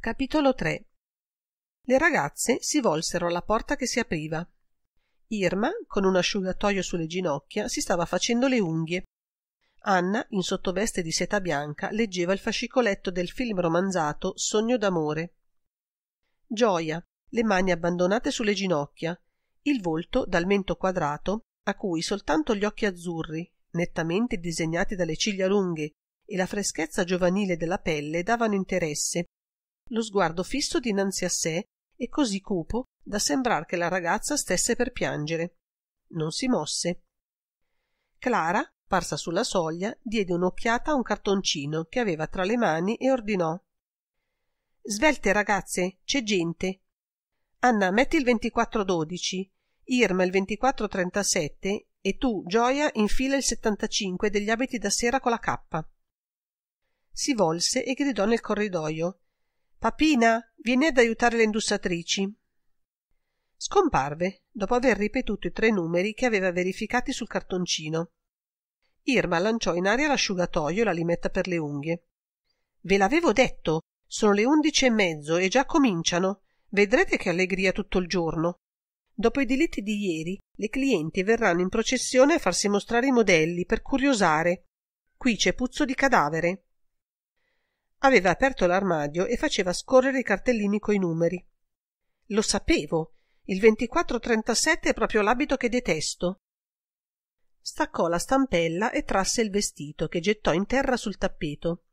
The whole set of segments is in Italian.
capitolo 3 le ragazze si volsero alla porta che si apriva irma con un asciugatoio sulle ginocchia si stava facendo le unghie anna in sottoveste di seta bianca leggeva il fascicoletto del film romanzato sogno d'amore gioia le mani abbandonate sulle ginocchia il volto dal mento quadrato a cui soltanto gli occhi azzurri nettamente disegnati dalle ciglia lunghe e la freschezza giovanile della pelle davano interesse lo sguardo fisso dinanzi a sé e così cupo da sembrar che la ragazza stesse per piangere. Non si mosse. Clara, parsa sulla soglia, diede un'occhiata a un cartoncino che aveva tra le mani e ordinò. Svelte ragazze, c'è gente. Anna, metti il 2412, Irma il 2437 e tu, Gioia, infila il 75 degli abiti da sera con la cappa. Si volse e gridò nel corridoio papina vieni ad aiutare le indussatrici. scomparve dopo aver ripetuto i tre numeri che aveva verificati sul cartoncino irma lanciò in aria l'asciugatoio e la limetta per le unghie ve l'avevo detto sono le undici e mezzo e già cominciano vedrete che allegria tutto il giorno dopo i delitti di ieri le clienti verranno in processione a farsi mostrare i modelli per curiosare qui c'è puzzo di cadavere Aveva aperto l'armadio e faceva scorrere i cartellini coi numeri. Lo sapevo. Il 2437 è proprio l'abito che detesto. Staccò la stampella e trasse il vestito che gettò in terra sul tappeto.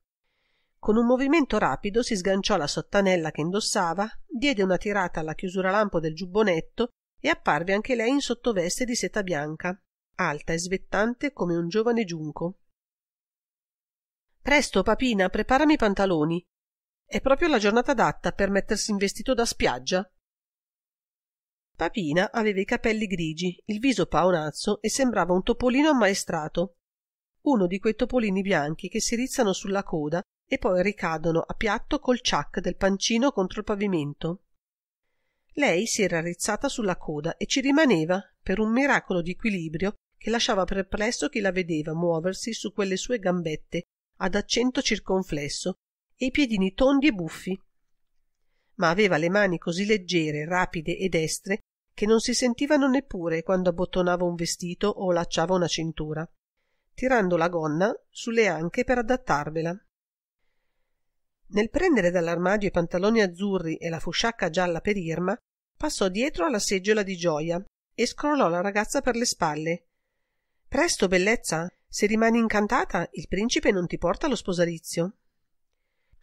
Con un movimento rapido si sganciò la sottanella che indossava, diede una tirata alla chiusura lampo del giubbonetto e apparve anche lei in sottoveste di seta bianca, alta e svettante come un giovane giunco presto papina preparami i pantaloni è proprio la giornata adatta per mettersi in vestito da spiaggia papina aveva i capelli grigi il viso paonazzo e sembrava un topolino ammaestrato uno di quei topolini bianchi che si rizzano sulla coda e poi ricadono a piatto col ciac del pancino contro il pavimento lei si era rizzata sulla coda e ci rimaneva per un miracolo di equilibrio che lasciava perplesso chi la vedeva muoversi su quelle sue gambette ad accento circonflesso e i piedini tondi e buffi ma aveva le mani così leggere rapide e destre che non si sentivano neppure quando abbottonava un vestito o lacciava una cintura tirando la gonna sulle anche per adattarvela nel prendere dall'armadio i pantaloni azzurri e la fusciacca gialla per Irma, passò dietro alla seggiola di gioia e scrollò la ragazza per le spalle. Presto, bellezza, se rimani incantata il principe non ti porta lo sposalizio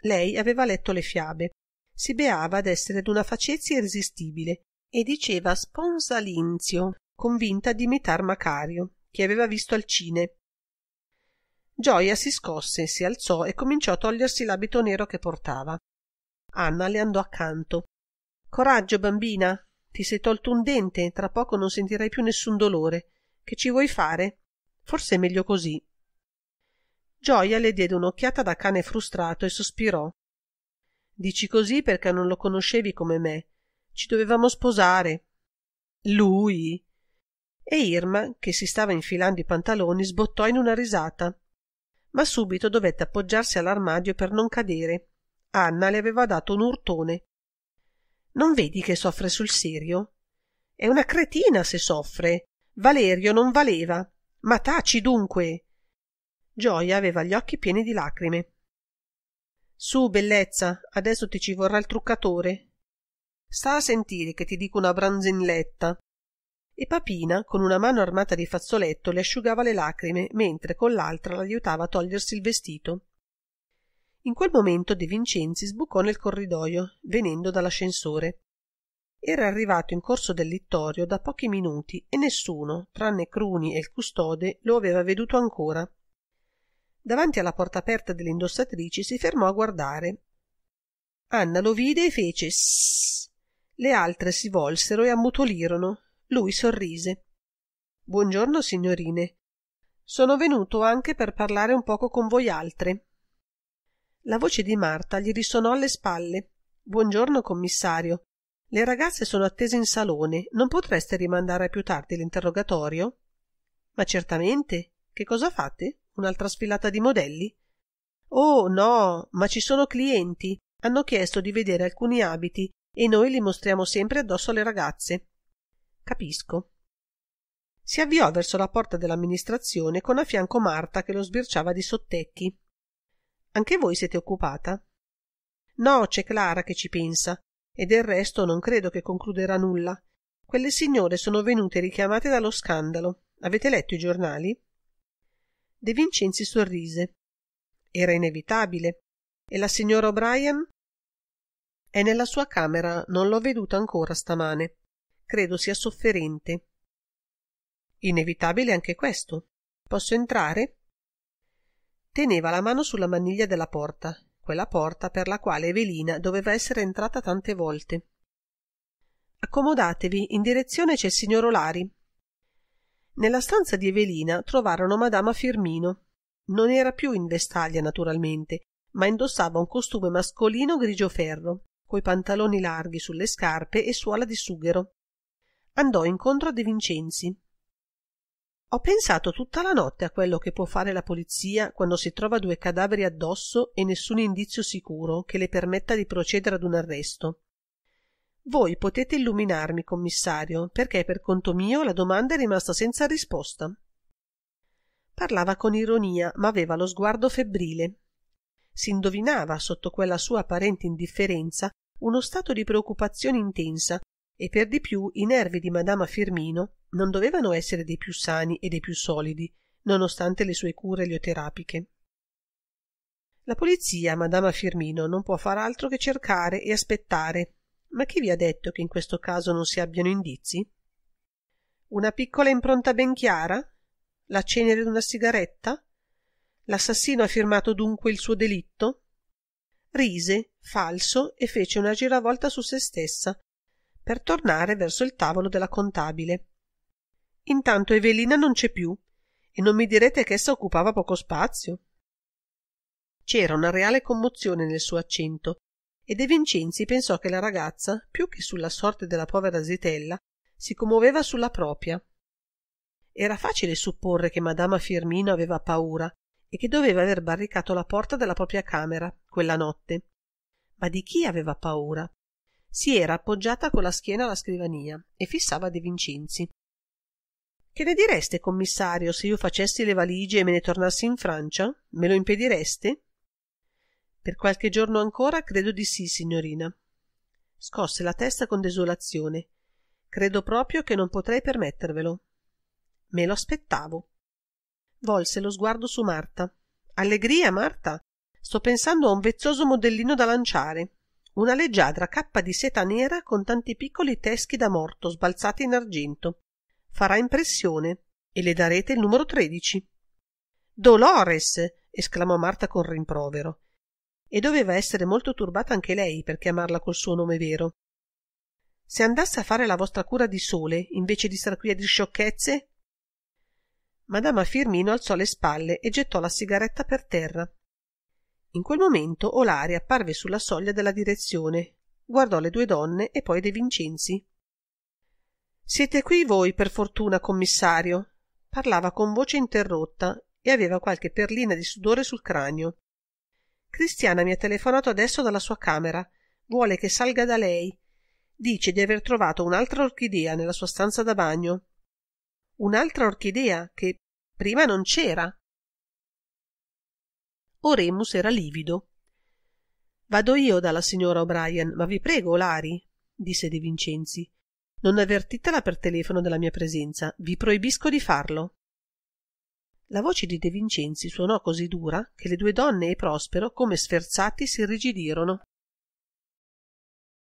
lei aveva letto le fiabe si beava d'essere d'una facezia irresistibile e diceva sponsalinzio convinta d'imitar macario che aveva visto al cine gioia si scosse si alzò e cominciò a togliersi l'abito nero che portava anna le andò accanto coraggio bambina ti sei tolto un dente tra poco non sentirai più nessun dolore che ci vuoi fare forse è meglio così gioia le diede un'occhiata da cane frustrato e sospirò dici così perché non lo conoscevi come me ci dovevamo sposare lui e irma che si stava infilando i pantaloni sbottò in una risata ma subito dovette appoggiarsi all'armadio per non cadere anna le aveva dato un urtone non vedi che soffre sul serio è una cretina se soffre valerio non valeva ma taci dunque Gioia aveva gli occhi pieni di lacrime. su bellezza adesso ti ci vorrà il truccatore sta a sentire che ti dico una branzinletta. e papina con una mano armata di fazzoletto le asciugava le lacrime mentre con l'altra l'aiutava a togliersi il vestito in quel momento de vincenzi sbucò nel corridoio venendo dall'ascensore era arrivato in corso del littorio da pochi minuti e nessuno tranne cruni e il custode lo aveva veduto ancora davanti alla porta aperta dell'indossatrice si fermò a guardare anna lo vide e fece ssss le altre si volsero e ammutolirono lui sorrise buongiorno signorine sono venuto anche per parlare un poco con voi altre la voce di marta gli risonò alle spalle buongiorno commissario le ragazze sono attese in salone. Non potreste rimandare a più tardi l'interrogatorio? Ma certamente. Che cosa fate? Un'altra sfilata di modelli? Oh no, ma ci sono clienti. Hanno chiesto di vedere alcuni abiti e noi li mostriamo sempre addosso alle ragazze. Capisco. Si avviò verso la porta dell'amministrazione con a fianco Marta che lo sbirciava di sottecchi. Anche voi siete occupata? No, c'è Clara che ci pensa e del resto non credo che concluderà nulla quelle signore sono venute richiamate dallo scandalo avete letto i giornali de vincenzi sorrise era inevitabile e la signora o'brien è nella sua camera non l'ho veduta ancora stamane credo sia sofferente inevitabile anche questo posso entrare teneva la mano sulla maniglia della porta quella porta per la quale Evelina doveva essere entrata tante volte. Accomodatevi, in direzione c'è il signor Olari. Nella stanza di Evelina trovarono madama Firmino. Non era più in vestaglia, naturalmente, ma indossava un costume mascolino grigio ferro, coi pantaloni larghi sulle scarpe e suola di sughero. Andò incontro a De Vincenzi, ho pensato tutta la notte a quello che può fare la polizia quando si trova due cadaveri addosso e nessun indizio sicuro che le permetta di procedere ad un arresto voi potete illuminarmi commissario perché per conto mio la domanda è rimasta senza risposta parlava con ironia ma aveva lo sguardo febbrile s'indovinava sotto quella sua apparente indifferenza uno stato di preoccupazione intensa e per di più i nervi di madama firmino non dovevano essere dei più sani e dei più solidi nonostante le sue cure elioterapiche la polizia madama firmino non può far altro che cercare e aspettare ma chi vi ha detto che in questo caso non si abbiano indizi una piccola impronta ben chiara la cenere d'una sigaretta l'assassino ha firmato dunque il suo delitto rise falso e fece una giravolta su se stessa per tornare verso il tavolo della contabile intanto evelina non c'è più e non mi direte ch'essa occupava poco spazio c'era una reale commozione nel suo accento e de vincenzi pensò che la ragazza più che sulla sorte della povera zitella si commuoveva sulla propria era facile supporre che madama firmino aveva paura e che doveva aver barricato la porta della propria camera quella notte ma di chi aveva paura si era appoggiata con la schiena alla scrivania e fissava De Vincenzi. Che ne direste, commissario, se io facessi le valigie e me ne tornassi in Francia? Me lo impedireste? Per qualche giorno ancora credo di sì, signorina. Scosse la testa con desolazione. Credo proprio che non potrei permettervelo. Me lo aspettavo. Volse lo sguardo su Marta. Allegria, Marta. Sto pensando a un vezzoso modellino da lanciare una leggiadra cappa di seta nera con tanti piccoli teschi da morto sbalzati in argento. Farà impressione e le darete il numero tredici. Dolores! esclamò Marta con rimprovero. E doveva essere molto turbata anche lei per chiamarla col suo nome vero. Se andasse a fare la vostra cura di sole, invece di star qui a dir sciocchezze? Madama Firmino alzò le spalle e gettò la sigaretta per terra, in quel momento Olari apparve sulla soglia della direzione guardò le due donne e poi de vincenzi siete qui voi per fortuna commissario parlava con voce interrotta e aveva qualche perlina di sudore sul cranio cristiana mi ha telefonato adesso dalla sua camera vuole che salga da lei dice di aver trovato un'altra orchidea nella sua stanza da bagno un'altra orchidea che prima non c'era Remus era livido vado io dalla signora o'brien ma vi prego lari disse de vincenzi non avvertitela per telefono della mia presenza vi proibisco di farlo la voce di de vincenzi suonò così dura che le due donne e prospero come sferzati s'irrigidirono